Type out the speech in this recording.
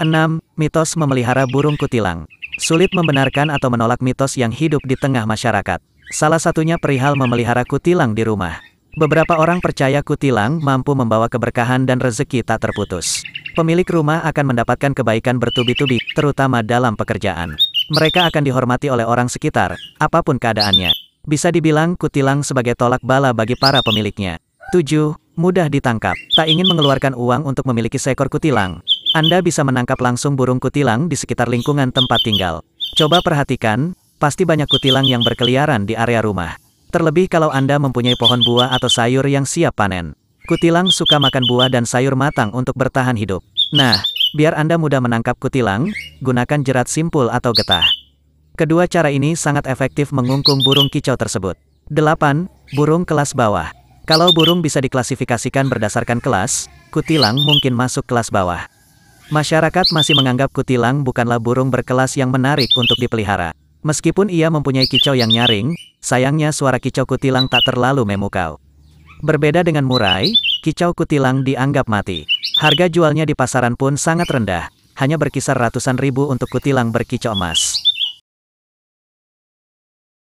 6. Mitos memelihara burung kutilang. Sulit membenarkan atau menolak mitos yang hidup di tengah masyarakat. Salah satunya perihal memelihara kutilang di rumah. Beberapa orang percaya kutilang mampu membawa keberkahan dan rezeki tak terputus. Pemilik rumah akan mendapatkan kebaikan bertubi-tubi, terutama dalam pekerjaan. Mereka akan dihormati oleh orang sekitar, apapun keadaannya. Bisa dibilang kutilang sebagai tolak bala bagi para pemiliknya. 7. Mudah ditangkap. Tak ingin mengeluarkan uang untuk memiliki seekor kutilang. Anda bisa menangkap langsung burung kutilang di sekitar lingkungan tempat tinggal. Coba perhatikan, pasti banyak kutilang yang berkeliaran di area rumah. Terlebih kalau Anda mempunyai pohon buah atau sayur yang siap panen. Kutilang suka makan buah dan sayur matang untuk bertahan hidup. Nah, biar Anda mudah menangkap kutilang, gunakan jerat simpul atau getah. Kedua cara ini sangat efektif mengungkung burung kicau tersebut. 8. Burung kelas bawah. Kalau burung bisa diklasifikasikan berdasarkan kelas, kutilang mungkin masuk kelas bawah. Masyarakat masih menganggap kutilang bukanlah burung berkelas yang menarik untuk dipelihara. Meskipun ia mempunyai kicau yang nyaring, sayangnya suara kicau kutilang tak terlalu memukau. Berbeda dengan murai, kicau kutilang dianggap mati. Harga jualnya di pasaran pun sangat rendah, hanya berkisar ratusan ribu untuk kutilang berkicau emas.